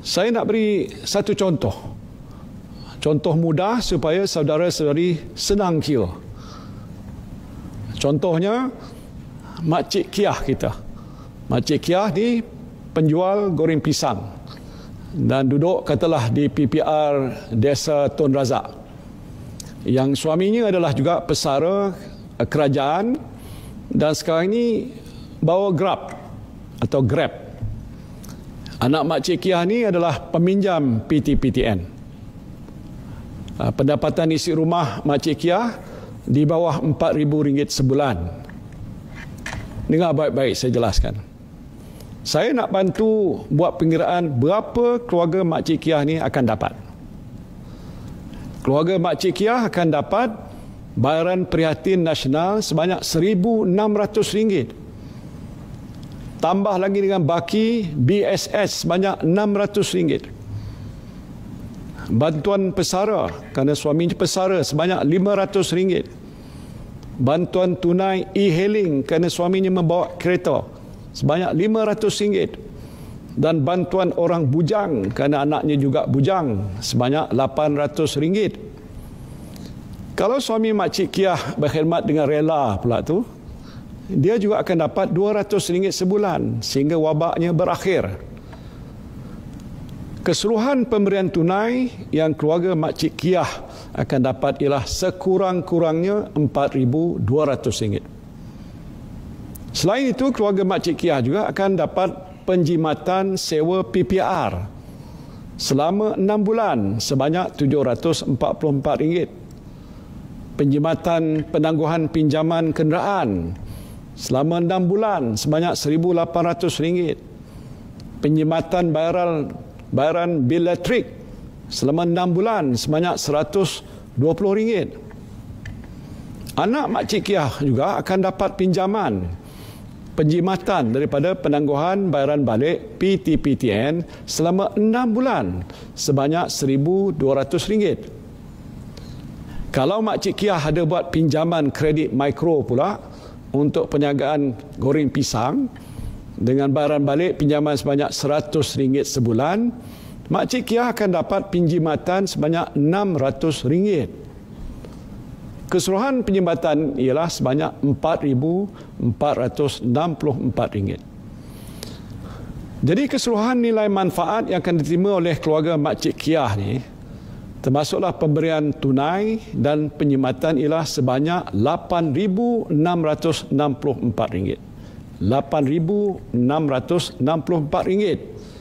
Saya nak beri satu contoh. Contoh mudah supaya saudara-saudari senang kira. Contohnya, Makcik Kiah kita. Makcik Kiah ni penjual goreng pisang. Dan duduk katalah di PPR Desa Tun Razak. Yang suaminya adalah juga pesara kerajaan dan sekarang ini bawa grab atau grab. Anak makcik Kiah ni adalah peminjam PTPTN. Ah, pendapatan isi rumah makcik Kiah di bawah RM4,000 sebulan. Dengar baik-baik saya jelaskan. Saya nak bantu buat pengiraan berapa keluarga makcik Kiah ni akan dapat. Keluarga makcik Kiah akan dapat bayaran prihatin nasional sebanyak RM1,600 Tambah lagi dengan baki BSS banyak RM600. Bantuan pesara kerana suaminya pesara sebanyak RM500. Bantuan tunai e-hailing kerana suaminya membawa kereta sebanyak RM500. Dan bantuan orang bujang kerana anaknya juga bujang sebanyak RM800. Kalau suami makcik Kiah berkhidmat dengan rela pula tu, dia juga akan dapat RM200 sebulan sehingga wabaknya berakhir. Keseluruhan pemberian tunai yang keluarga Makcik Kiah akan dapat ialah sekurang-kurangnya RM4,200. Selain itu, keluarga Makcik Kiah juga akan dapat penjimatan sewa PPR selama enam bulan sebanyak RM744. Penjimatan penangguhan pinjaman kenderaan selama enam bulan sebanyak seribu lapan ratus ringgit Penjimatan bayaran, bayaran bil elektrik selama enam bulan sebanyak seratus dua puluh ringgit Anak Makcik Kiah juga akan dapat pinjaman penjimatan daripada penangguhan bayaran balik PTPTN selama enam bulan sebanyak seribu dua ratus ringgit Kalau Makcik Kiah ada buat pinjaman kredit mikro pula, untuk perniagaan goreng pisang dengan bayaran balik pinjaman sebanyak RM100 sebulan, Makcik Kia akan dapat pinjimatan sebanyak RM600. Keseluruhan penjimatan ialah sebanyak RM4,464. Jadi keseluruhan nilai manfaat yang akan diterima oleh keluarga Makcik Kiah ni termasuklah pemberian tunai dan penyematan ialah sebanyak RM8,664. RM8,664.